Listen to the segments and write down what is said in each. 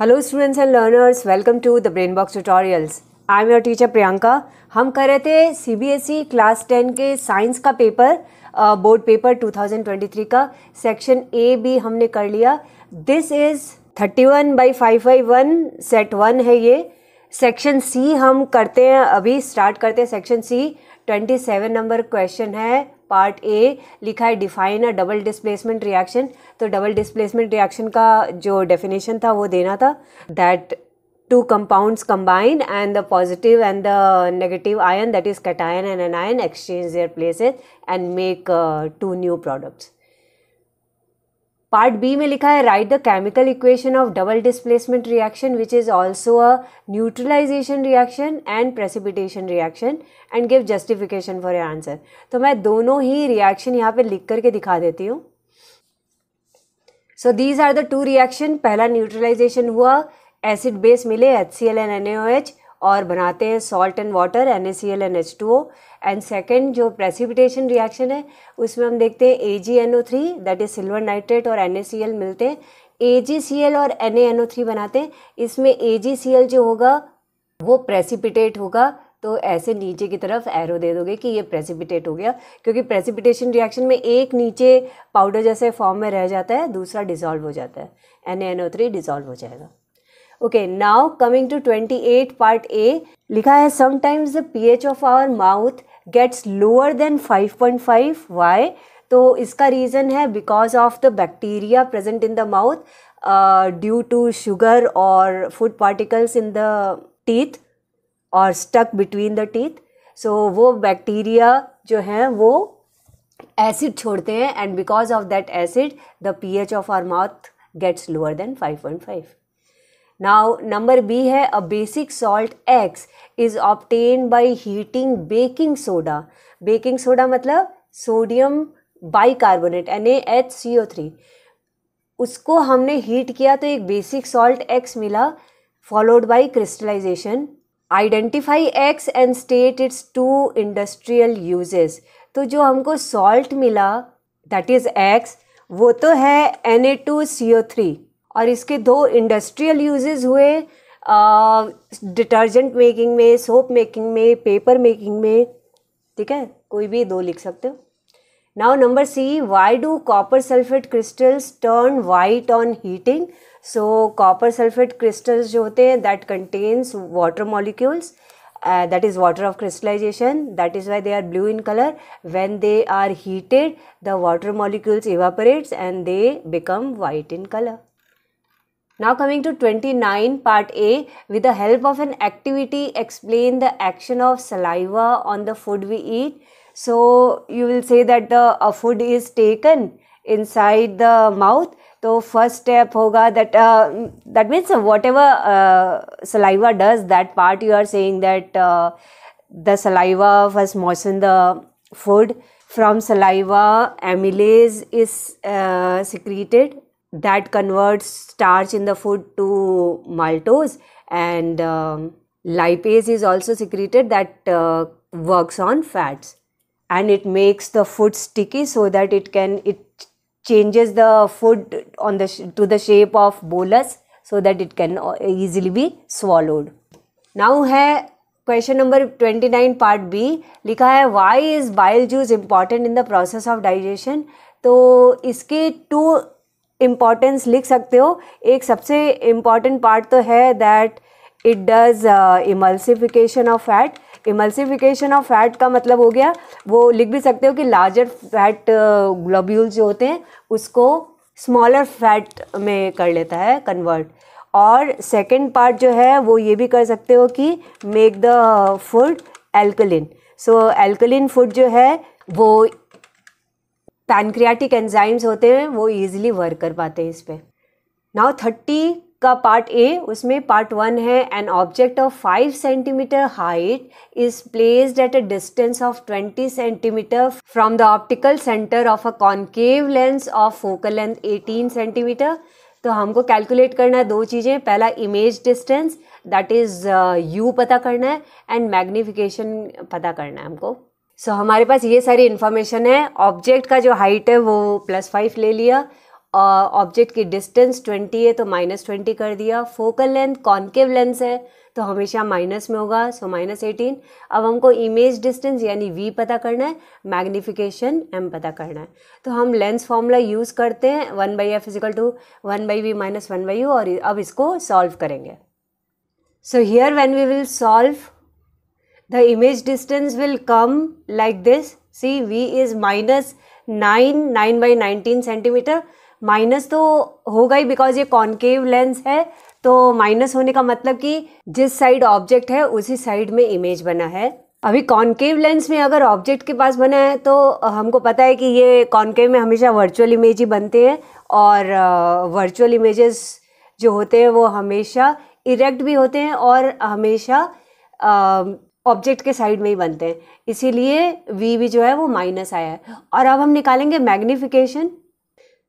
Hello students and learners welcome to the Brain Box Tutorials I am your teacher Priyanka हम कर रहे थे CBSE class ten के science का पेपर बोर्ड पेपर 2023 का सेक्शन ए भी हमने कर लिया this is 31 one by five one set one है ये सेक्शन सी हम करते हैं अभी स्टार्ट करते हैं सेक्शन सी 27 नंबर क्वेश्चन है पार्ट ए लिखा है define a double displacement reaction तो डबल डिस्प्लेसमेंट रिएक्शन का जो डेफिनेशन था वो देना था that two compounds combine and the positive and the negative ion that is cation and anion exchange their places and make two new products part B में लिखा है write the chemical equation of double displacement reaction which is also a neutralisation reaction and precipitation reaction and give justification for your answer तो मैं दोनों ही reaction यहाँ पे लिख करके दिखा देती हूँ so these are the two reaction पहला न्यूट्रलाइजेशन हुआ एसिड बेस मिले H C L N N H और बनाते हैं salt and water N A C L N H two O and second जो प्रेसिपिटेशन रिएक्शन है उसमें हम देखते हैं A G N O three that is silver nitrate और एन ए सी एल मिलते हैं ए जी सी एल और N A N O three बनाते हैं इसमें ए जी सी एल जो होगा वो प्रेसिपिटेट होगा तो ऐसे नीचे की तरफ एरो दे दोगे कि ये प्रेसिपिटेट हो गया क्योंकि प्रेसिपिटेशन रिएक्शन में एक नीचे पाउडर जैसे फॉर्म में रह जाता है दूसरा डिजॉल्व हो जाता है N A N O three dissolve हो जाएगा okay now coming to twenty eight part A लिखा है sometimes the pH of our mouth gets lower than 5.5 why तो इसका रीज़न है because of the bacteria present in the mouth due to sugar और food particles in the teeth और stuck between the teeth so वो bacteria जो हैं वो acid छोड़ते हैं and because of that acid the P H of our mouth gets lower than 5.5 Now number B है a basic salt X is obtained by heating baking soda. Baking soda मतलब sodium O three उसको हमने heat किया तो एक basic salt X मिला followed by crystallisation identify X and state its two industrial uses तो जो हमको सॉल्ट मिला दैट इज़ एक्स वो तो है N A two C O three और इसके दो इंडस्ट्रियल यूजेस हुए डिटर्जेंट मेकिंग में सोप मेकिंग में पेपर मेकिंग में ठीक है कोई भी दो लिख सकते हो now number C why do copper sulphate crystals turn white on heating so copper sulphate crystals जो होते हैं that contains water molecules that is water of crystallisation that is why they are blue in colour when they are heated the water molecules evaporates and they become white in colour Now coming to 29 part A, with the help of an activity explain the action of saliva on the food we eat. So you will say that the uh, food is taken inside the mouth. So first step hoga that uh, that means whatever uh, saliva does that part you are saying that uh, the saliva first moisten the food from saliva amylase is uh, secreted that converts starch in the food to maltose and um, lipase is also secreted that uh, works on fats and it makes the food sticky so that it can it changes the food on the to the shape of bolus so that it can uh, easily be swallowed now hai question number 29 part b लिखा है why is bile juice important in the process of digestion? तो इसके two importance लिख सकते हो एक सबसे important part तो है that it does emulsification of fat emulsification of fat का मतलब हो गया वो लिख भी सकते हो कि लार्जर फैट ग्लोब्यूल जो होते हैं उसको स्मॉलर फैट में कर लेता है कन्वर्ट और सेकेंड पार्ट जो है वो ये भी कर सकते हो कि make the food alkaline so alkaline food जो है वो पैनक्रियाटिक एंजाइम्स होते हैं वो ईजिली वर्क कर पाते हैं इस पर नाउ थर्टी का पार्ट ए उसमें पार्ट वन है an object of five centimetre height is placed at a distance of twenty centimetre from the optical centre of a concave lens of focal length eighteen centimetre तो हमको calculate करना है दो चीज़ें पहला image distance that is u पता करना है एंड मैग्निफिकेशन पता करना है हमको सो so, हमारे पास ये सारी इन्फॉर्मेशन है ऑब्जेक्ट का जो हाइट है वो प्लस फाइव ले लिया और uh, ऑब्जेक्ट की डिस्टेंस ट्वेंटी है तो माइनस ट्वेंटी कर दिया फोकल लेंथ कॉन्केव लेंस है तो हमेशा माइनस में होगा सो माइनस एटीन अब हमको इमेज डिस्टेंस यानी वी पता करना है मैग्निफिकेशन एम पता करना है तो हम लेंस फॉर्मूला यूज़ करते हैं one by f equal to one by v minus one by u और अब इसको सॉल्व करेंगे so here when we will solve the image distance will come like this see v is minus 9 9 by 19 centimetre minus तो होगा ही because ये concave lens है तो माइनस होने का मतलब कि जिस साइड ऑब्जेक्ट है उसी साइड में इमेज बना है अभी कॉन्केव लेंस में अगर ऑब्जेक्ट के पास बना है तो हमको पता है कि ये कॉन्केव में हमेशा वर्चुअल इमेज ही बनते हैं और वर्चुअल इमेजेस जो होते हैं वो हमेशा इरेक्ट भी होते हैं और हमेशा ऑब्जेक्ट के साइड में ही बनते हैं इसीलिए वी भी जो है वो माइनस आया है और अब हम निकालेंगे मैग्नीफिकेशन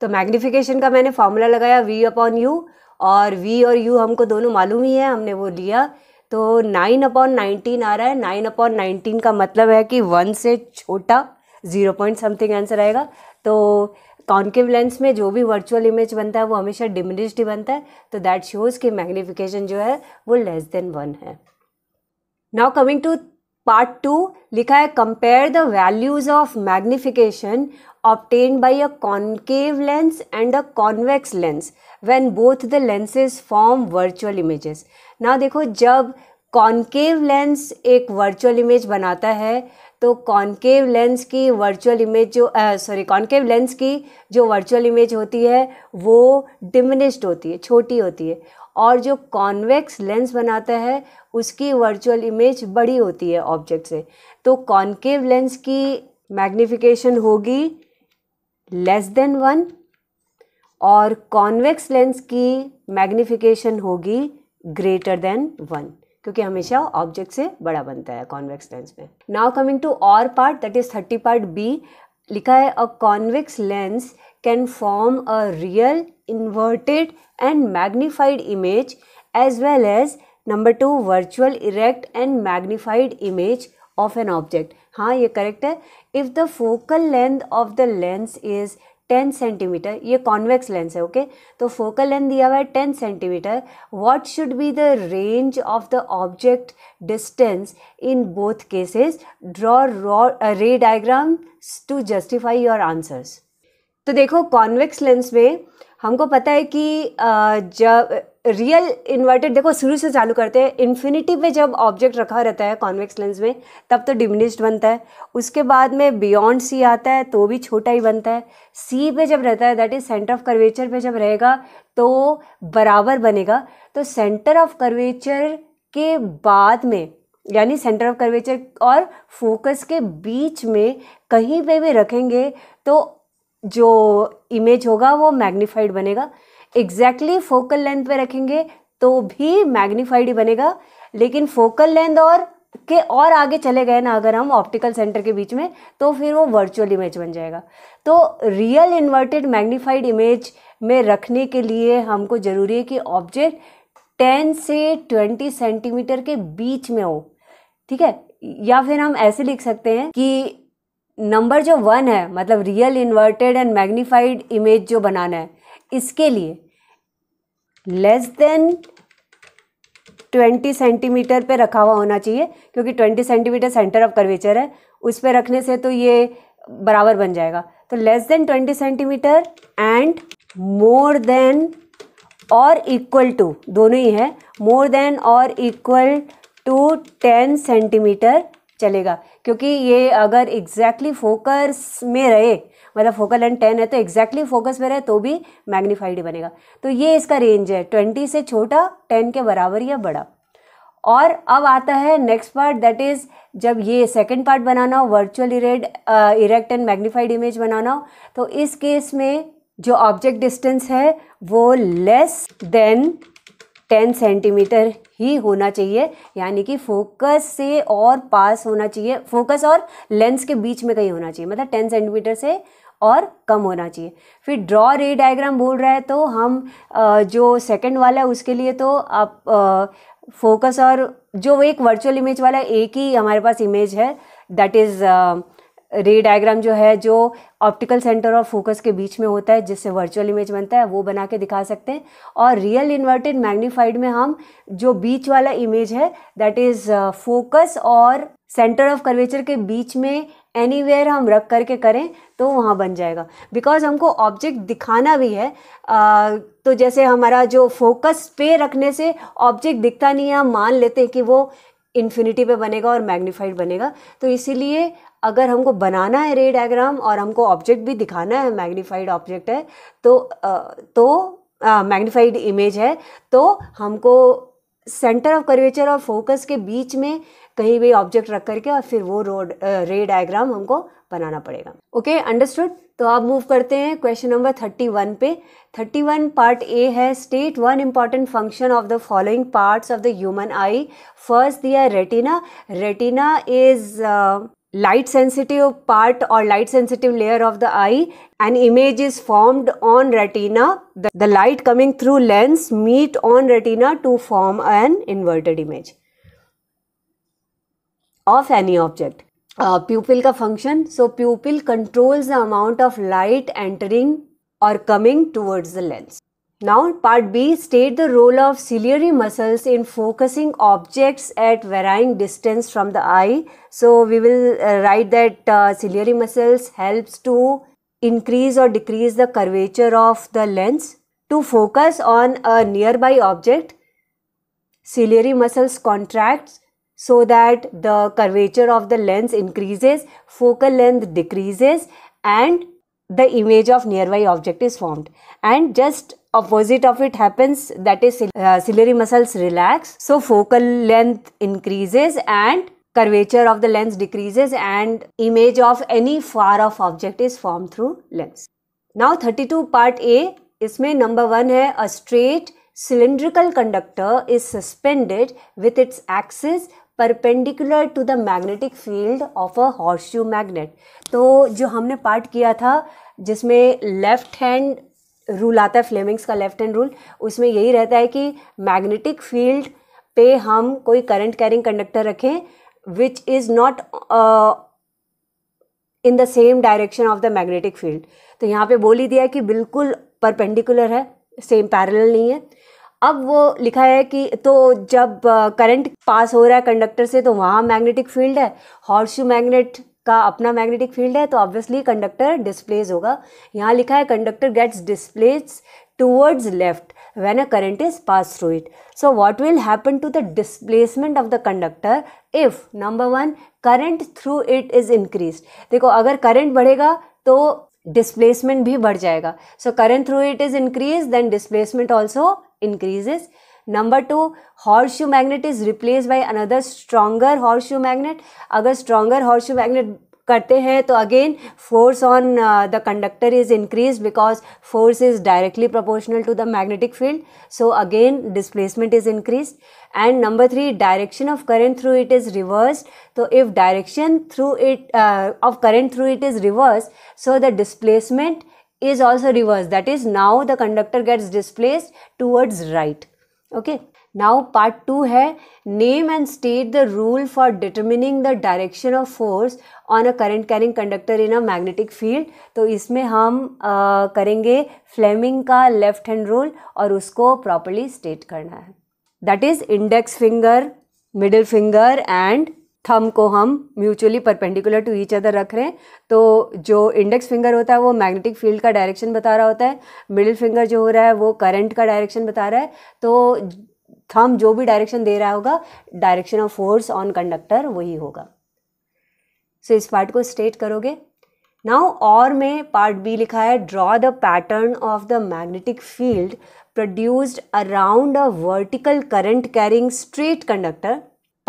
तो मैग्निफिकेशन का मैंने फॉर्मूला लगाया वी अपॉन यू और वी और यू हमको दोनों मालूम ही है हमने वो लिया तो नाइन अपॉन नाइनटीन आ रहा है नाइन अपॉन नाइनटीन का मतलब है कि वन से छोटा ज़ीरो पॉइंट समथिंग आंसर आएगा तो कॉन्केव लेंस में जो भी वर्चुअल इमेज बनता है वो हमेशा डिमिनिश्ड ही बनता है तो दैट शोज़ कि मैग्नीफिकेशन जो है वो लेस देन वन है now coming to part two लिखा है compare the values of magnification obtain by a concave lens and a convex lens when both the lenses form virtual images ना देखो जब कॉन्केव लेंस एक virtual image बनाता है तो कॉन्केव लेंस की वर्चुअल इमेज जो सॉरी कॉन्केव लेंस की जो वर्चुअल इमेज होती है वो डिमिनिश्ड होती है छोटी होती है और जो कॉन्वेक्स लेंस बनाता है उसकी वर्चुअल इमेज बड़ी होती है ऑब्जेक्ट से तो कॉन्केव लेंस की मैग्निफिकेशन होगी लेस देन वन और कॉन्वेक्स लेंस की मैग्निफिकेशन होगी ग्रेटर देन वन क्योंकि हमेशा ऑब्जेक्ट से बड़ा बनता है कॉन्वेक्स लेंस में नाउ कमिंग टू और part that is thirty part B लिखा है a convex lens can form a real inverted and magnified image as well as number two virtual erect and magnified image of an object हाँ ये correct है if the focal length of the lens is ten centimetre ये convex lens है okay तो focal length दिया हुआ है ten centimetre what should be the range of the object distance in both cases draw ray diagram to justify your answers तो देखो convex lens में हमको पता है कि जब रियल इन्वर्टेड देखो शुरू से चालू करते हैं इन्फिनिटी में जब ऑब्जेक्ट रखा रहता है कॉन्वेक्स लेंस में तब तो डिमिनिस्ड बनता है उसके बाद में बियॉन्ड सी आता है तो भी छोटा ही बनता है सी पे जब रहता है that is centre of curvature पे जब रहेगा तो बराबर बनेगा तो सेंटर ऑफ कर्वेचर के बाद में यानी सेंटर ऑफ कर्वेचर और फोकस के बीच में कहीं पे भी रखेंगे तो जो इमेज होगा वो मैग्नीफाइड बनेगा एग्जैक्टली फोकल लेंथ पे रखेंगे तो भी मैग्नीफाइड ही बनेगा लेकिन फोकल लेंथ और के और आगे चले गए ना अगर हम ऑप्टिकल सेंटर के बीच में तो फिर वो वर्चुअल इमेज बन जाएगा तो रियल इन्वर्टेड मैग्नीफाइड इमेज में रखने के लिए हमको ज़रूरी है कि ऑब्जेक्ट 10 से 20 सेंटीमीटर के बीच में हो ठीक है या फिर हम ऐसे लिख सकते हैं कि नंबर जो वन है मतलब real inverted and magnified image जो बनाना है इसके लिए लेस देन ट्वेंटी सेंटीमीटर पे रखा हुआ होना चाहिए क्योंकि twenty centimetre centre of curvature है उस पर रखने से तो ये बराबर बन जाएगा तो less than twenty centimetre and more than और इक्वल टू दोनों ही है मोर देन और इक्वल टू टेन सेंटीमीटर चलेगा क्योंकि ये अगर एग्जैक्टली फोकस में रहे मतलब फोकल लेंथ टेन है तो एग्जैक्टली फोकस में रहे तो भी मैग्नीफाइड ही बनेगा तो ये इसका रेंज है ट्वेंटी से छोटा टेन के बराबर या बड़ा और अब आता है नेक्स्ट पार्ट दैट इज़ जब ये सेकंड पार्ट बनाना हो वर्चुअल इरेड इरेक्ट एंड मैग्नीफाइड इमेज बनाना हो तो इस केस में जो ऑब्जेक्ट डिस्टेंस है वो लेस देन टेन सेंटीमीटर ही होना चाहिए यानी कि फोकस से और पास होना चाहिए फोकस और लेंस के बीच में कहीं होना चाहिए मतलब टेन सेंटीमीटर से और कम होना चाहिए फिर ड्रॉ रे डायग्राम बोल रहा है तो हम जो सेकंड वाला है उसके लिए तो आप फोकस और जो एक वर्चुअल इमेज वाला एक ही हमारे पास इमेज है दैट इज़ रे डायग्राम जो है जो ऑप्टिकल सेंटर और फोकस के बीच में होता है जिससे वर्चुअल इमेज बनता है वो बना के दिखा सकते हैं और रियल इन्वर्टेड मैग्नीफाइड में हम जो बीच वाला इमेज है दैट इज़ फोकस और सेंटर ऑफ कर्वेचर के बीच में एनी वेयर हम रख करके करें तो वहाँ बन जाएगा बिकॉज हमको ऑब्जेक्ट दिखाना भी है आ, uh, तो जैसे हमारा जो फोकस पे रखने से ऑब्जेक्ट दिखता नहीं है हम मान लेते हैं कि वो इन्फिनिटी पे बनेगा और मैग्नीफाइड बनेगा तो इसीलिए अगर हमको बनाना है रे डायग्राम और हमको ऑब्जेक्ट भी दिखाना है मैग्नीफाइड ऑब्जेक्ट है तो तो मैग्नीफाइड इमेज है तो हमको सेंटर ऑफ कर्वेचर और फोकस के बीच में कहीं भी ऑब्जेक्ट रख करके और फिर वो रोड रे डायग्राम हमको बनाना पड़ेगा ओके अंडरस्टूड तो आप मूव करते हैं क्वेश्चन नंबर थर्टी वन पे थर्टी वन पार्ट ए है state one important function of the following parts of the human eye first दिया retina retina is light sensitive part or light sensitive layer of the eye an image is formed on retina the, the light coming through lens meet on retina to form an inverted image of any object uh, pupil ka function so pupil controls the amount of light entering or coming towards the lens now part B state the role of ciliary muscles in focusing objects at varying distance from the eye. So we will uh, write that uh, ciliary muscles helps to increase or decrease the curvature of the lens to focus on a nearby object. Ciliary muscles contracts so that the curvature of the lens increases, focal length decreases and the image of nearby object is formed and just opposite of it happens that is uh, ciliary muscles relax so focal length increases and curvature of the lens decreases and image of any far off object is formed through lens now 32 part a isme number 1 hai a straight cylindrical conductor is suspended with its axis perpendicular to the magnetic field of a horseshoe magnet तो जो हमने part किया था जिसमें left hand rule आता है Fleming's का left hand rule उसमें यही रहता है कि मैग्नेटिक फील्ड पे हम कोई करंट कैरिंग कंडक्टर रखें which is not in the same direction of the magnetic field तो यहाँ पे बोल ही दिया कि बिल्कुल परपेंडिकुलर है सेम पैरेलल नहीं है अब वो लिखा है कि तो जब करंट uh, पास हो रहा है कंडक्टर से तो वहाँ मैग्नेटिक फील्ड है हॉर्स मैग्नेट का अपना मैग्नेटिक फील्ड है तो ऑब्वियसली कंडक्टर डिस्प्लेस होगा यहाँ लिखा है conductor gets displace towards left when a current is pass through it so what will happen to the displacement of the conductor if number one current through it is increase देखो अगर current बढ़ेगा तो displacement भी बढ़ जाएगा so current through it is increase then displacement also increases number two horseshoe magnet is replace by another stronger horseshoe magnet अगर stronger horseshoe magnet करते हैं तो again force on the conductor is increase because force is directly proportional to the magnetic field so again displacement is increase and number three direction of current through it is reverse तो if direction through it of current through it is reverse so the displacement is also reversed that is now the conductor gets displaced towards right okay now part two है name and state the rule for determining the direction of force on a current carrying conductor in a magnetic field तो इसमें हम uh, करेंगे Fleming का left hand rule और उसको properly state करना है that is index finger middle finger and thumb को हम mutually perpendicular to each other रख रहे हैं तो जो इंडेक्स फिंगर होता है वो मैग्नेटिक फील्ड का डायरेक्शन बता रहा होता है मिडिल फिंगर जो हो रहा है वो करंट का डायरेक्शन बता रहा है तो थम जो भी डायरेक्शन दे रहा होगा direction of force on conductor वही होगा सो so, इस पार्ट को स्टेट करोगे नाउ और में पार्ट बी लिखा है draw the pattern of the magnetic field produced around a vertical current carrying straight conductor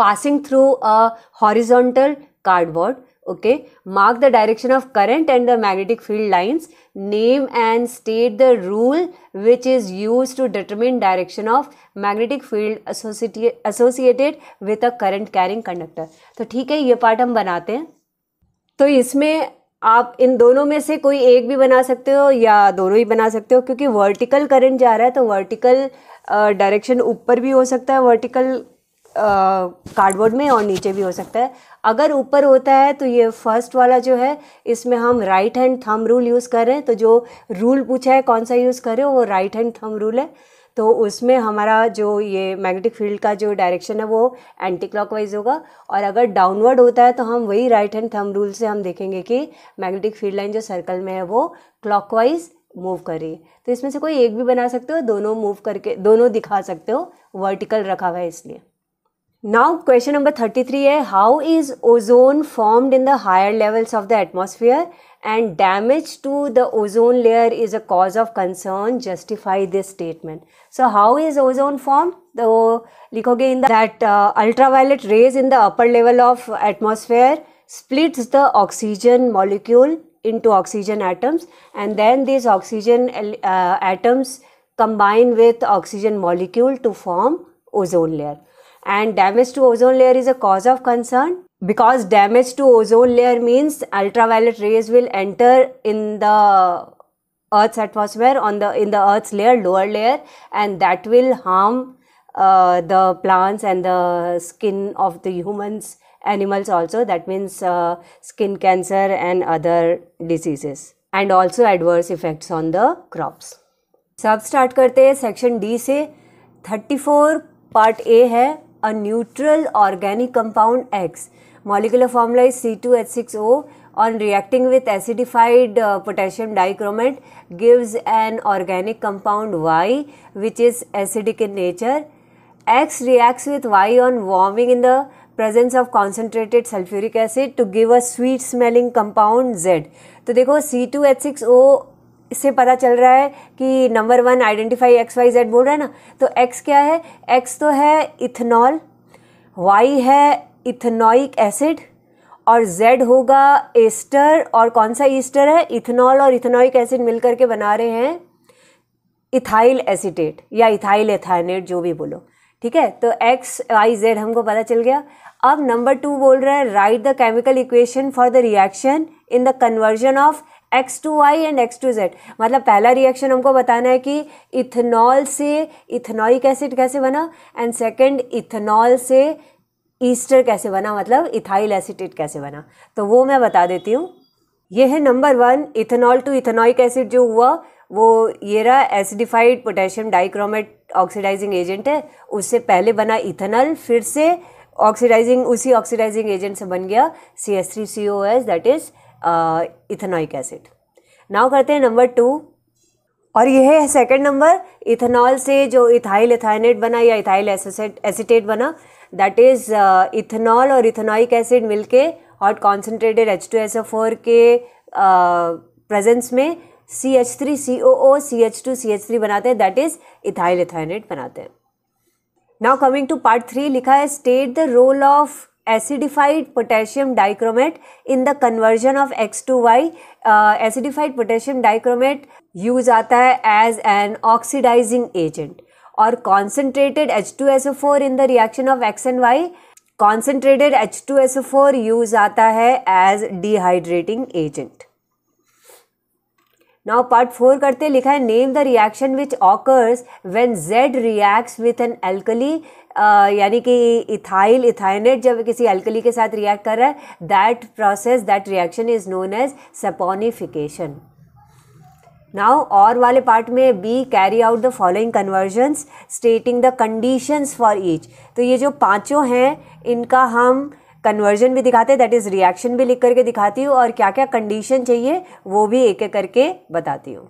passing through a horizontal cardboard okay mark the direction of current and the magnetic field lines name and state the rule which is used to determine direction of magnetic field associated with a current carrying conductor तो ठीक है ये part हम बनाते हैं तो इसमें आप इन दोनों में से कोई एक भी बना सकते हो या दोनों ही बना सकते हो क्योंकि वर्टिकल करंट जा रहा है तो वर्टिकल डायरेक्शन ऊपर भी हो सकता है वर्टिकल कार्डबोर्ड में और नीचे भी हो सकता है अगर ऊपर होता है तो ये फर्स्ट वाला जो है इसमें हम right hand thumb rule use कर रहे हैं तो जो रूल पूछा है कौन सा यूज़ कर रहे हो वो राइट हैंड थम रूल है तो उसमें हमारा जो ये मैग्नेटिक फील्ड का जो डायरेक्शन है वो एंटी क्लॉकवाइज होगा और अगर डाउनवर्ड होता है तो हम वही राइट हैंड थम रूल से हम देखेंगे कि मैग्नेटिक फील्ड लाइन जो सर्कल में है वो क्लॉकवाइज मूव करे तो इसमें से कोई एक भी बना सकते हो दोनों मूव करके दोनों दिखा सकते हो वर्टिकल रखा हुआ है इसलिए Now question number 33 is how is ozone formed in the higher levels of the atmosphere and damage to the ozone layer is a cause of concern justify this statement. So how is ozone formed? So, लिखोगे in that uh, ultraviolet rays in the upper level of atmosphere splits the oxygen molecule into oxygen atoms and then these oxygen uh, atoms combine with oxygen molecule to form ozone layer and damage to ozone layer is a cause of concern because damage to ozone layer means ultraviolet rays will enter in the earth's atmosphere on the in the earth's layer lower layer and that will harm uh, the plants and the skin of the humans animals also that means uh, skin cancer and other diseases and also adverse effects on the crops So start करते हैं section D से 34 A ए है a neutral organic compound X. Molecular formula is C2H6O on reacting with acidified uh, potassium dichromate gives an organic compound Y which is acidic in nature. X reacts with Y on warming in the presence of concentrated sulphuric acid to give a sweet smelling compound Z तो देखो C two H six O इससे पता चल रहा है कि number one identify X Y Z बोल रहा है ना तो एक्स क्या है एक्स तो है इथेनॉल वाई है इथेनॉइक एसिड और जेड होगा एस्टर और कौन सा ईस्टर है इथेनॉल और इथेनॉइक एसिड मिलकर के बना रहे हैं इथाइल एसिटेट या इथाइल एथाइनेट जो भी बोलो ठीक है तो एक्स वाई जेड हमको पता चल गया अब नंबर टू बोल रहा है write the chemical equation for the reaction in the conversion of X to Y and X to Z मतलब पहला रिएक्शन हमको बताना है कि इथेनॉल से इथेनॉइक एसिड कैसे बना एंड सेकंड इथेनॉल से ईस्टर कैसे बना मतलब इथाइल एसिटेट कैसे बना तो वो मैं बता देती हूँ ये है number one ethanol to ethanoic acid जो हुआ वो ये रहा acidified potassium dichromate oxidising agent है उससे पहले बना इथेनॉल फिर से ऑक्सीडाइजिंग उसी ऑक्सीडाइजिंग एजेंट से बन गया C S three C O S that is ethanoic acid now करते हैं नंबर टू और यह है सेकेंड नंबर इथेनॉल से जो इथाइल इथाइनेट बना या इथाइल एसिटेट बना दैट इज़ इथेनॉल और इथेनॉइक एसिड मिलके hot concentrated H two S O four के प्रेजेंस uh, में C H three C O O C H two C H three बनाते हैं दैट इज़ इथाइल इथाइनेट बनाते हैं now coming to part three लिखा है state the role of acidified potassium dichromate in the conversion of X to Y acidified potassium dichromate use आता है as an oxidising agent और concentrated H two S O four in the reaction of X and Y concentrated H two S O four use आता है as dehydrating agent now part four करते लिखा है name the reaction which occurs when Z reacts with an alkali यानी कि ethyl इथाइनेट जब किसी alkali के साथ रिएक्ट कर रहा है that process that reaction is known as saponification now और वाले पार्ट में B carry out the following conversions stating the conditions for each तो ये जो पांचों हैं इनका हम कन्वर्जन भी दिखाते हैं दैट इज़ रिएक्शन भी लिख करके दिखाती हूँ और क्या क्या कंडीशन चाहिए वो भी एक एक करके बताती हूँ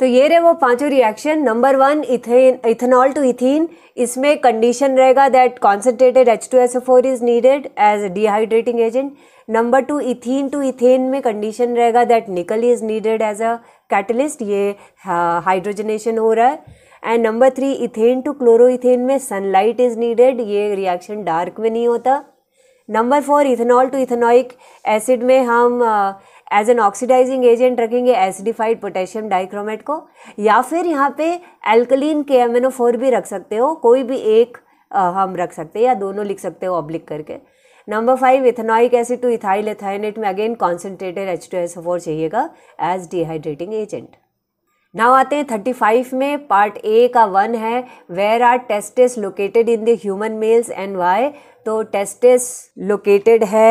तो ये रहे वो पांचों reaction number one ethane ethanol to ethene इसमें कंडीशन रहेगा that concentrated H two S O four is needed as dehydrating agent number two ethene to ethane में कंडीशन रहेगा that nickel is needed as a catalyst ये hydrogenation हो रहा है and number three ethane to chloroethane में sunlight is needed ये reaction dark में नहीं होता number four ethanol to ethanoic acid में हम uh, as an oxidising agent रखेंगे एसिडिफाइड पोटेशियम डाइक्रोमेट को या फिर यहाँ पे एल्कलीन के एम भी रख सकते हो कोई भी एक आ, हम रख सकते हैं या दोनों लिख सकते हो ऑब्लिक करके number five ethanoic acid to ethyl ethanoate में again concentrated H two S four चाहिएगा एज डिहाइड्रेटिंग एजेंट नाउ आते हैं थर्टी फाइव में पार्ट ए का वन है where are testis located in the human males and why तो testes located है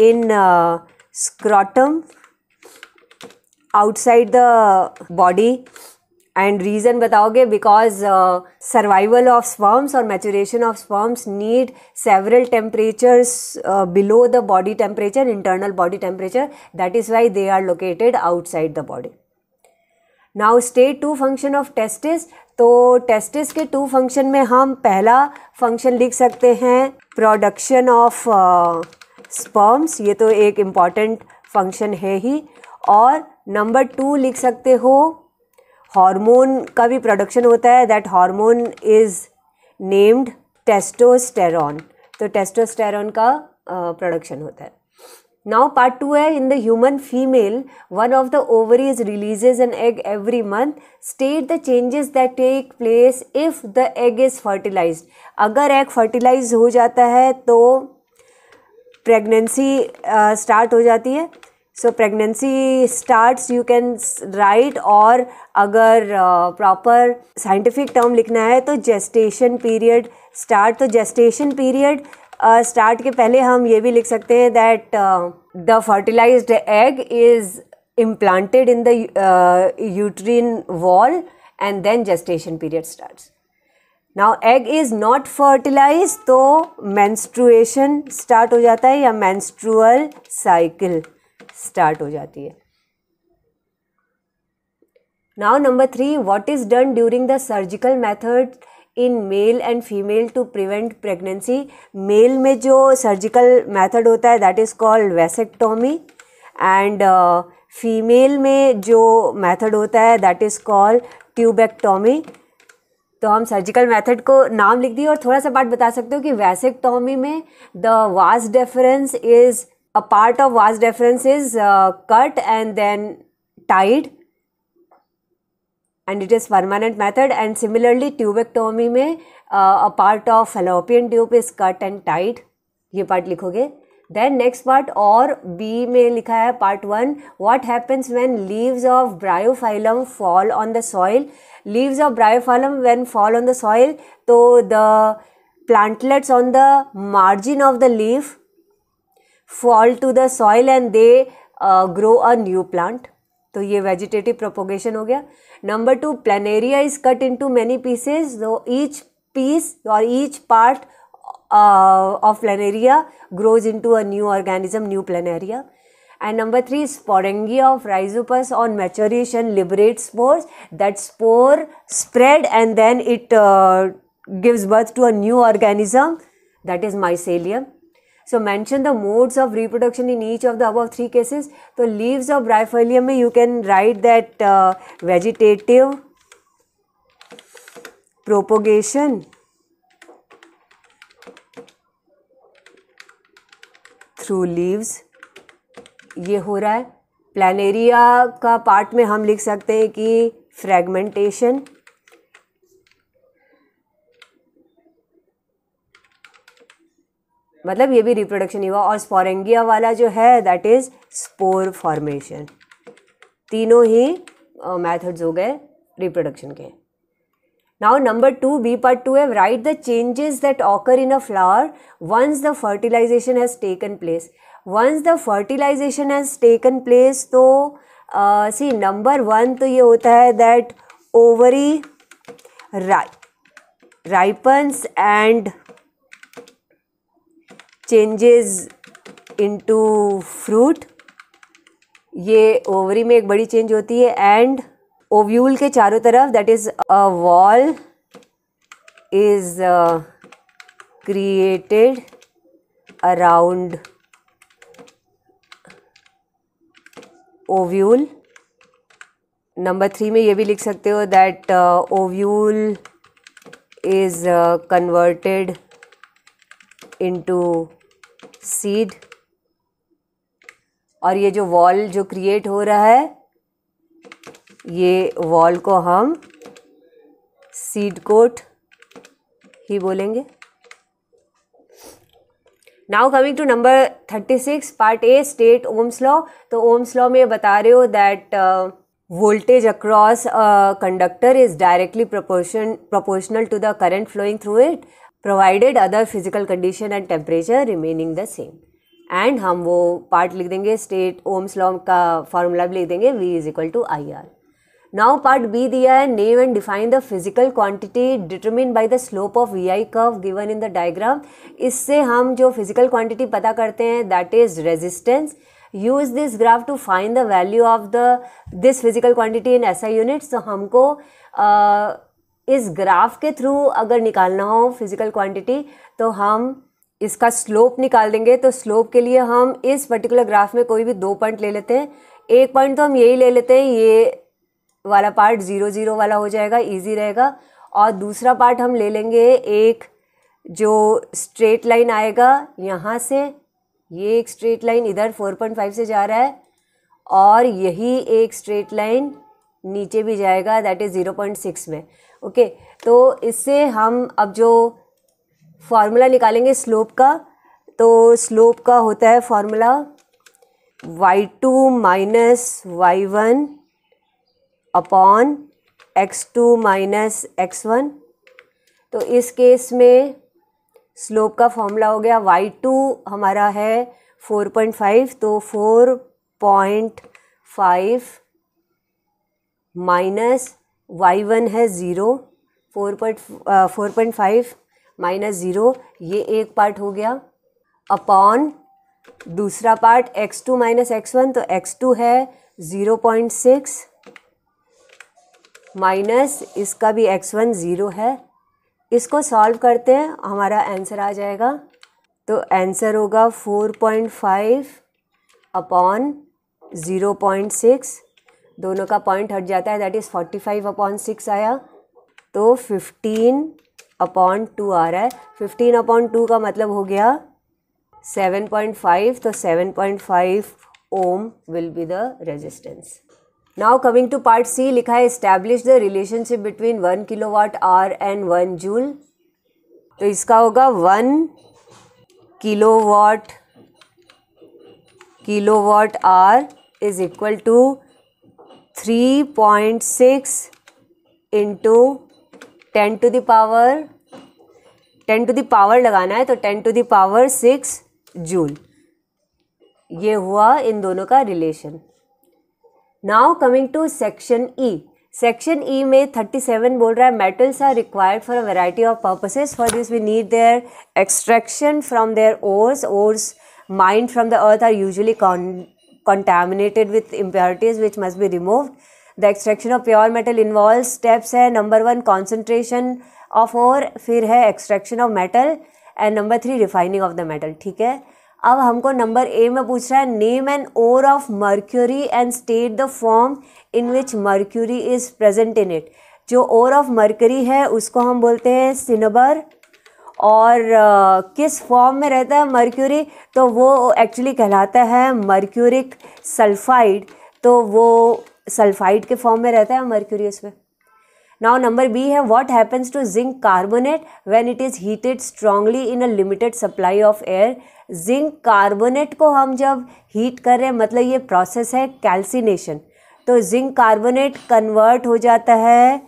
in uh, scrotum outside the body and reason बताओगे because uh, survival of sperms or maturation of sperms need several temperatures uh, below the body temperature internal body temperature that is why they are located outside the body now state two function of testis तो testis के two function में हम पहला function लिख सकते हैं production of uh, sperms ये तो एक इम्पॉर्टेंट फंक्शन है ही और नंबर टू लिख सकते हो हार्मोन का भी प्रोडक्शन होता है that hormone is named testosterone तो टेस्टोस्टेरॉन का प्रोडक्शन होता है नाउ पार्ट टू है in the human female one of the ovaries releases an egg every month state the changes that take place if the egg is fertilize अगर egg fertilize हो जाता है तो pregnancy start uh, हो जाती है so pregnancy starts you can write और अगर प्रॉपर साइंटिफिक टर्म लिखना है तो जेस्टेशन पीरियड स्टार्ट तो जेस्टेशन पीरियड स्टार्ट के पहले हम ये भी लिख सकते हैं that the fertilize egg is implanted in the uterine wall and then gestation period starts now egg is not fertilize तो मैंस्ट्रुएशन स्टार्ट हो जाता है या मैंस्ट्रुअल साइकिल स्टार्ट हो जाती है now number three what is done during the surgical method in male and female to prevent pregnancy male में जो सर्जिकल मैथड होता है that is called vasectomy and female में जो मैथड होता है दैट इज़ कॉल्ड ट्यूबेक्टोमी तो हम सर्जिकल मेथड को नाम लिख दिए और थोड़ा सा बात बता सकते हो कि वैसेक्टॉमी में the vas deferens is a part of vas deferens is cut and then tied and it is permanent method and similarly tubectomy में a part of fallopian tube is cut and tied ये part लिखोगे then next part और B में लिखा है part one what happens when leaves of bryophyllum fall on the soil leaves of bryophyllum when fall on the soil so the plantlets on the margin of the leaf fall to the soil and they uh, grow a new plant तो ये vegetative propagation हो गया number two planaria is cut into many pieces तो each piece और each part of planaria grows into a new organism new planaria And number three, sporangia of rhizopus on maturation liberates spores. That spore spread and then it uh, gives birth to a new organism that is mycelium. So mention the modes of reproduction in each of the above three cases. So leaves of bryophyllum, you can write that uh, vegetative propagation through leaves ये हो रहा है Planaria का part में हम लिख सकते हैं कि फ्रेगमेंटेशन मतलब ये भी रिप्रोडक्शन ही हुआ और स्पोरेंगिया वाला जो है दैट इज़ स्पोर फॉर्मेशन तीनों ही मेथड्स हो गए रिप्रोडक्शन के now number two B part two है write the changes that occur in a flower once the fertilization has taken place once the fertilization has taken place तो C number one तो ये होता है that ovary ripens and changes to fruit ये ovary में एक बड़ी change होती है एंड ओव्यूल के चारों तरफ that is a wall is created around ovule number three में ये भी लिख सकते हो that uh, ovule is converted into seed और ये जो वॉल जो क्रिएट हो रहा है ये वॉल को हम सीड कोट ही बोलेंगे now coming to number thirty six part A state Ohm's law तो ओम्स लॉ में बता रहे हो that voltage across conductor is directly proportion proportional to the current flowing through it provided other physical condition and temperature remaining the same and हम वो part लिख देंगे state Ohm's law का फॉर्मूला भी लिख देंगे V is equal to I R now part B दिया है name and define the physical quantity determine by the slope of V I curve given in the diagram इससे हम जो physical quantity पता करते हैं that is resistance use this graph to find the value of the this physical quantity in ऐसा unit units तो हमको uh, इस ग्राफ के थ्रू अगर निकालना हो फिजिकल क्वांटिटी तो हम इसका स्लोप निकाल देंगे तो स्लोप के लिए हम इस पर्टिकुलर ग्राफ में कोई भी दो पॉइंट ले लेते हैं एक पॉइंट तो हम यही ले लेते हैं ये वाला पार्ट ज़ीरो ज़ीरो वाला हो जाएगा इजी रहेगा और दूसरा पार्ट हम ले लेंगे एक जो स्ट्रेट लाइन आएगा यहाँ से ये एक स्ट्रेट लाइन इधर फोर पॉइंट फाइव से जा रहा है और यही एक स्ट्रेट लाइन नीचे भी जाएगा that is zero point six में ओके तो इससे हम अब जो फार्मूला निकालेंगे स्लोप का तो स्लोप का होता है formula Y two minus Y one upon X two minus X one तो इस केस में स्लोप का फॉर्मूला हो गया वाई टू हमारा है फोर पॉइंट फाइव तो four point five minus Y one है zero four point four point five minus zero ये एक पार्ट हो गया अपॉन दूसरा part X two minus X one तो एक्स टू है ज़ीरो पॉइंट सिक्स माइनस इसका भी एक्स वन ज़ीरो है इसको सॉल्व करते हैं हमारा आंसर आ जाएगा तो आंसर होगा four point five upon zero point six दोनों का पॉइंट हट जाता है that is forty five upon six आया तो फिफ्टीन अपॉन टू आ रहा है फिफ्टीन अपॉन टू का मतलब हो गया सेवन पॉइंट फाइव तो seven point five ohm will be the resistance now coming to part सी लिखा है establish the relationship between one kilo what are and one joule तो इसका होगा one kilo watt kilo what are is equal to three point six into ten to the power ten to the power लगाना है तो ten to the power six joule ये हुआ इन दोनों का relation now coming to section E section E में 37 बोल रहा है metals are required for a variety of purposes for this we need their extraction from their ores ores mined from the earth are usually contaminated with impurities which must be removed the extraction of pure metal involve steps है number one concentration of ore फिर है extraction of metal and number three refining of the metal ठीक है अब हमको number A में पूछ रहा है name an ore of mercury and state the form in which mercury is present in it जो ओर ऑफ मर्करी है उसको हम बोलते हैं सिनबर और आ, किस फॉर्म में रहता है मर्क्यूरी तो वो एक्चुअली कहलाता है मर्क्यूरिक सल्फाइड तो वो सल्फाइड के फॉर्म में रहता है मर्क्यूरी उसमें नाउ नंबर बी है what happens to zinc carbonate when it is heated strongly in a limited supply of air zinc carbonate को हम जब हीट कर रहे हैं मतलब ये प्रोसेस है कैल्सिनेशन तो जिंक कार्बोनेट कन्वर्ट हो जाता है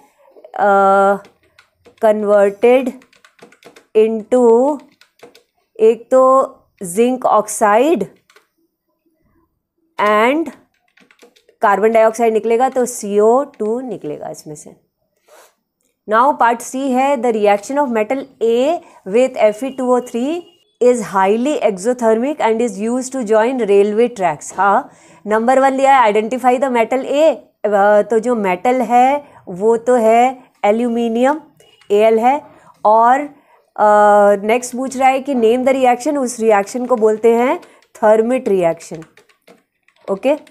कन्वर्टेड इनटू एक तो zinc oxide and carbon dioxide निकलेगा तो सी ओ टू निकलेगा इसमें से नाउ पार्ट सी है the reaction of metal A with F E two O three is highly exothermic and is use to join railway tracks हाँ number one लिया है identify the metal ए तो जो metal है वो तो है एल्यूमिनियम ए एल है और नेक्स्ट uh, पूछ रहा है कि नेम द रिएक्शन उस रिएक्शन को बोलते हैं thermite reaction okay okay?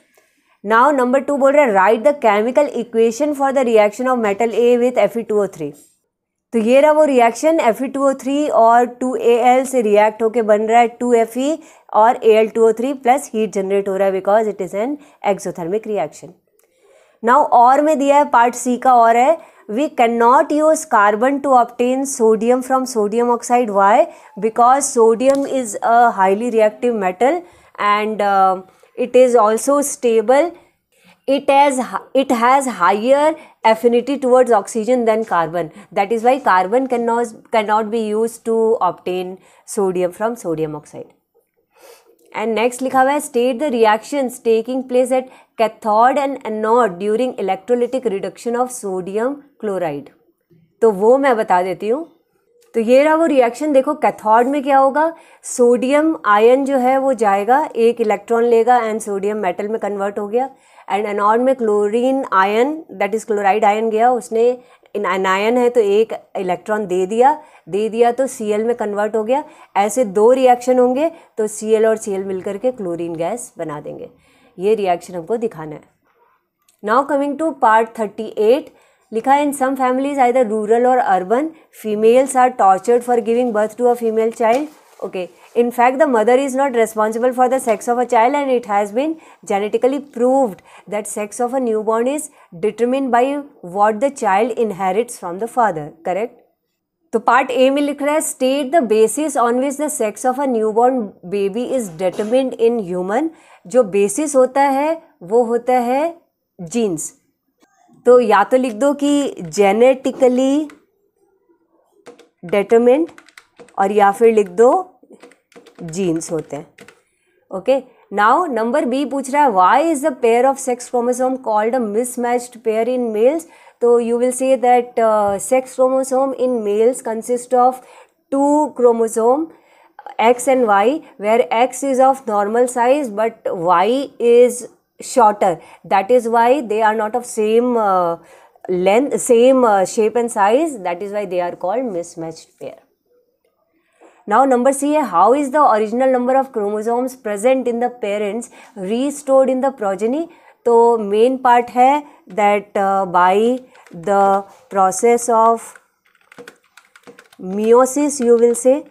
Now number two बोल रहे हैं write the chemical equation for the reaction of metal A with F तो ये रहा वो रिएक्शन एफ और टू से रिएक्ट होकर बन रहा है टू और A L two O three plus heat generate हो रहा है because it is an exothermic reaction now और में दिया है पार्ट सी का और है we can not use carbon to obtain sodium from sodium oxide why because sodium is a highly reactive metal and it is also stable it has it has higher affinity towards oxygen than carbon that is why carbon cannot cannot be used to obtain sodium from sodium oxide and next लिखा हुआ है state the reactions taking place at cathode and anode during electrolytic reduction of sodium chloride तो वो मैं बता देती हूँ तो ये रहा वो रिएक्शन देखो कैथोड में क्या होगा सोडियम आयन जो है वो जाएगा एक इलेक्ट्रॉन लेगा एंड सोडियम मेटल में कन्वर्ट हो गया एंड एनॉड में chlorine ion that is chloride ion गया उसने इन एनायन है तो एक इलेक्ट्रॉन दे दिया दे दिया तो सी में कन्वर्ट हो गया ऐसे दो रिएक्शन होंगे तो सी और सी मिलकर के क्लोरीन गैस बना देंगे ये रिएक्शन हमको दिखाना है now coming to part thirty eight लिखा in some families either rural or urban females are tortured for giving birth to a female child okay in fact the mother is not responsible for the sex of a child and it has been genetically proved that sex of a newborn is determine by what the child inherits from the father correct तो part A में लिख रहा है state the basis on which the sex of a newborn baby is determined in human जो basis होता है वो होता है जीन्स तो या तो लिख दो कि जेनेटिकली डेटरमेंट और या फिर लिख दो जीन्स होते हैं ओके नाउ नंबर बी पूछ रहा है why is the pair of sex chromosome called a mismatched pair in males तो you will say that sex chromosome in males consist of two chromosome X and Y where X is of normal size but Y is shorter that is why they are not of same uh, length same uh, shape and size that is why they are called mismatched pair now number c how is the original number of chromosomes present in the parents restored in the progeny main part hai that uh, by the process of meiosis you will say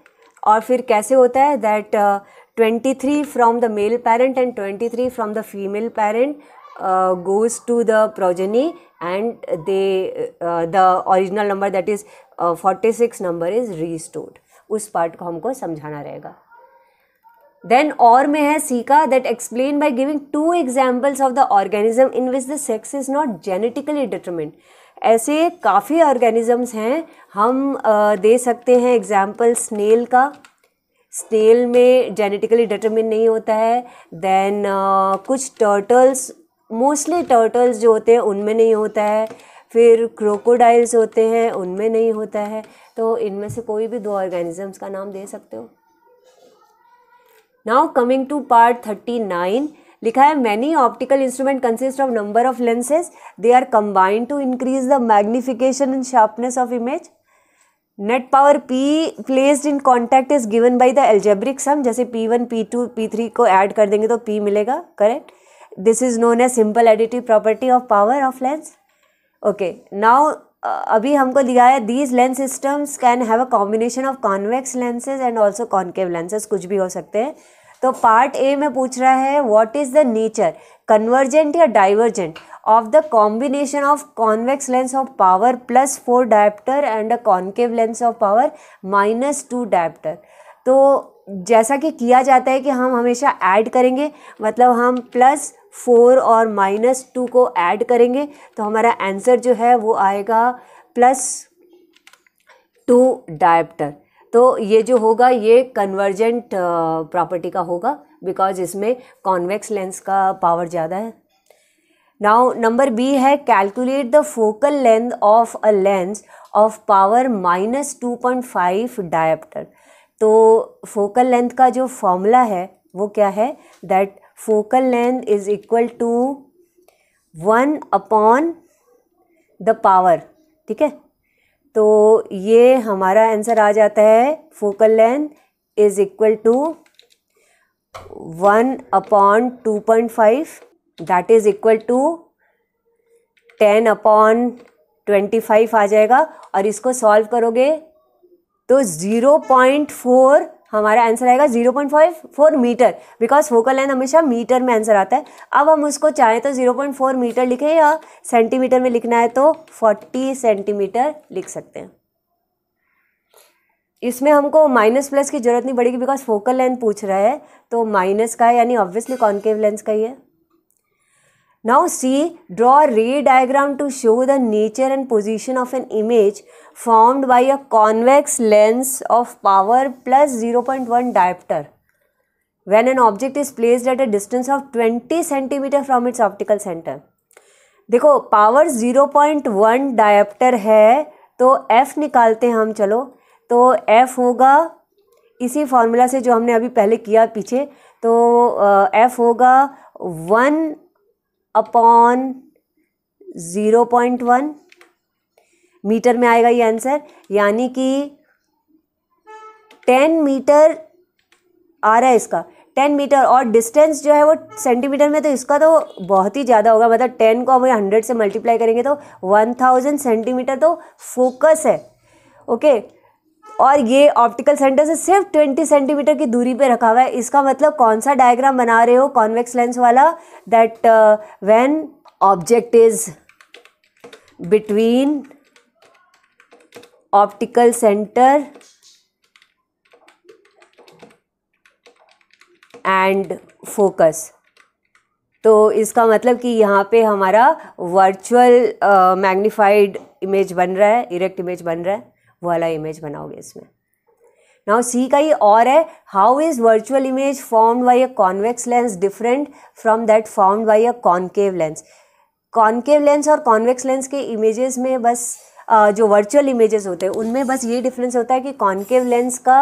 or fir kaise hota hai that uh, 23 from the male parent and 23 from the female parent uh, goes to the progeny and they uh, the original number that is uh, 46 number is restored उस part को हमको समझाना रहेगा then और में है सीका that explain by giving two examples of the organism in which the sex is not genetically determined ऐसे काफ़ी ऑर्गेनिजम्स हैं हम uh, दे सकते हैं एग्जाम्पल स्नेल का स्नेल में जेनेटिकली डिटर्मिन नहीं होता है देन uh, कुछ टर्टल्स मोस्टली टर्टल्स जो होते हैं उनमें नहीं होता है फिर क्रोकोडाइल्स होते हैं उनमें नहीं होता है तो इनमें से कोई भी दो ऑर्गेनिजम्स का नाम दे सकते हो now coming to part thirty nine लिखा है many optical instrument consist of number of lenses they are combined to increase the magnification and sharpness of image net power P placed in contact is given by the algebraic sum जैसे P1, P2, P3 को add कर देंगे तो P मिलेगा correct this is known a simple additive property of power of lens okay now अभी हमको दिया है these lens systems can have a combination of convex lenses and also concave lenses कुछ भी हो सकते हैं तो पार्ट ए में पूछ रहा है what is the nature convergent या divergent of the combination of convex lens of power plus four dioptre and a concave lens of power minus two dioptre तो जैसा कि किया जाता है कि हम हमेशा ऐड करेंगे मतलब हम प्लस फोर और माइनस टू को ऐड करेंगे तो हमारा आंसर जो है वो आएगा प्लस टू डायप्टर तो ये जो होगा ये कन्वर्जेंट प्रॉपर्टी का होगा बिकॉज इसमें कॉन्वेक्स लेंस का पावर ज़्यादा है नाउ नंबर बी है calculate the focal length of a lens of power minus two point five dioptre तो फोकल लेंथ का जो फॉर्मूला है वो क्या है that focal length is equal to one upon the power ठीक है तो ये हमारा आंसर आ जाता है focal length is equal to one upon two point five that is equal to ten upon twenty five आ जाएगा और इसको सॉल्व करोगे तो ज़ीरो पॉइंट फोर हमारा आंसर आएगा zero point five four metre because focal length हमेशा metre में answer आता है अब हम उसको चाहें तो जीरो पॉइंट फोर मीटर लिखें या सेंटीमीटर में लिखना है तो फोर्टी सेंटीमीटर लिख सकते हैं इसमें हमको माइनस प्लस की ज़रूरत नहीं पड़ेगी बिकॉज फोकल लेंथ पूछ रहा है तो माइनस का है यानी ऑब्वियसली कॉन्केव लेंस का ही है Now see, draw a ray diagram to show the nature and position of an image formed by a convex lens of power plus 0.1 diopter when an object is placed at a distance of 20 centimeter from its optical center. देखो power 0.1 dioptre है तो f निकालते हैं हम चलो तो f होगा इसी फार्मूला से जो हमने अभी पहले किया पीछे तो f होगा one upon zero point one metre में आएगा ये आंसर यानी कि टेन मीटर आ रहा है इसका टेन मीटर और डिस्टेंस जो है वो सेंटीमीटर में तो इसका तो बहुत ही ज़्यादा होगा मतलब टेन को अब हंड्रेड से मल्टीप्लाई करेंगे तो वन थाउजेंड सेंटीमीटर तो फोकस है ओके okay, और ये ऑप्टिकल सेंटर से सिर्फ 20 सेंटीमीटर की दूरी पे रखा हुआ है इसका मतलब कौन सा डायग्राम बना रहे हो कॉन्वेक्स लेंस वाला that when object is between optical centre and focus तो इसका मतलब कि यहाँ पे हमारा वर्चुअल मैग्नीफाइड इमेज बन रहा है इरेक्ट इमेज बन रहा है वाला इमेज बनाओगे इसमें नाउ सी का ये और है how is virtual image formed by a convex lens different from that formed by a concave lens concave lens और कॉन्वेक्स लेंस के इमेजेस में बस जो वर्चुअल इमेजेस होते हैं उनमें बस ये डिफरेंस होता है कि कॉन्केव लेंस का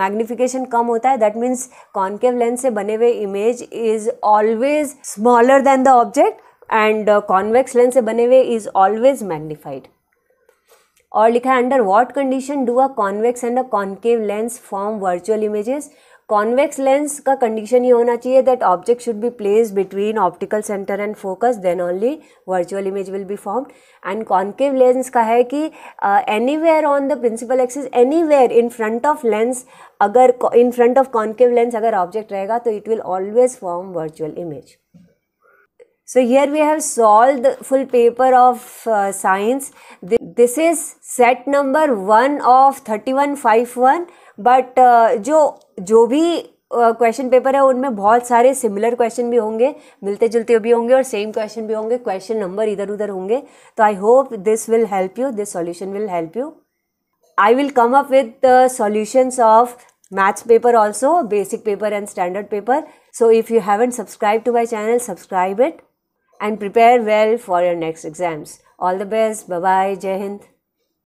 मैग्निफिकेशन कम होता है दैट मीन्स कॉन्केव लेंस से बने हुए image is always smaller than the object and convex lens से बने हुए इज ऑलवेज मैग्निफाइड और लिखा है under what condition do a convex and a concave lens form virtual images convex lens का कंडीशन ये होना चाहिए that object should be place between optical centre and focus then only virtual image will be form and concave lens का है कि anywhere on the principal axis anywhere in front of lens अगर in front of concave lens अगर object रहेगा तो it will always form virtual image so here we have solved the full paper of uh, science Th this is set number 1 of 3151 but uh, jo jo bhi question paper है उनमें बहुत सारे similar question भी होंगे मिलते जुलते भी होंगे और सेम क्वेश्चन भी होंगे क्वेश्चन नंबर इधर उधर होंगे तो I hope this will help you this solution will help you I will come up with solutions of maths paper also basic paper and standard paper so if you haven't subscribe to my channel subscribe it and prepare well for your next exams. All the best. Bye bye. Jai Hind.